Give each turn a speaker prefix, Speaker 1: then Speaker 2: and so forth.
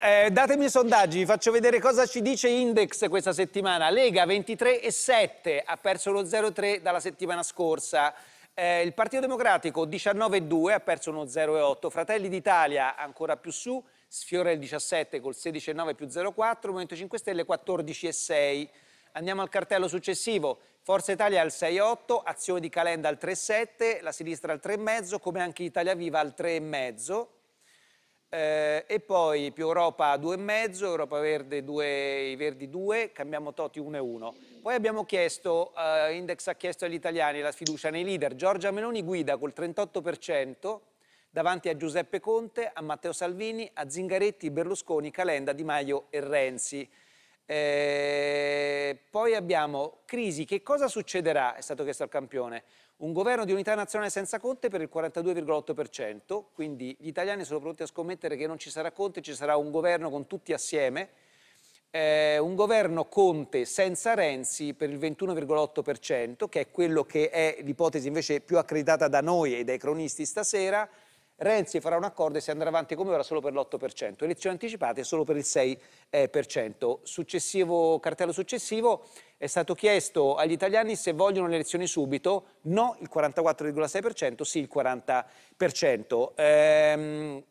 Speaker 1: Eh, datemi i sondaggi, vi faccio vedere cosa ci dice Index questa settimana. Lega 23 e 7, ha perso lo 0,3 dalla settimana scorsa. Eh, il Partito Democratico 19 e 2, ha perso uno 0,8. Fratelli d'Italia ancora più su, sfiora il 17 col 16 e 9 più 0,4. Movimento 5 Stelle 14 e 6. Andiamo al cartello successivo. Forza Italia al 6,8, Azione di Calenda al 3,7, la sinistra al 3,5, come anche Italia Viva al 3,5. Eh, e poi più Europa 2,5, Europa Verde 2, i Verdi 2, cambiamo Toti e 1,1. Poi abbiamo chiesto, eh, Index ha chiesto agli italiani la sfiducia nei leader. Giorgia Meloni guida col 38% davanti a Giuseppe Conte, a Matteo Salvini, a Zingaretti, Berlusconi, Calenda, Di Maio e Renzi. Eh, poi abbiamo crisi, che cosa succederà? È stato chiesto al campione. Un governo di unità nazionale senza Conte per il 42,8%, quindi gli italiani sono pronti a scommettere che non ci sarà Conte, ci sarà un governo con tutti assieme. Eh, un governo Conte senza Renzi per il 21,8%, che è quello che è l'ipotesi invece più accreditata da noi e dai cronisti stasera. Renzi farà un accordo e si andrà avanti come ora solo per l'8%, elezioni anticipate solo per il 6%. Eh, successivo, cartello successivo è stato chiesto agli italiani se vogliono le elezioni subito, no il 44,6%, sì il 40%. Ehm,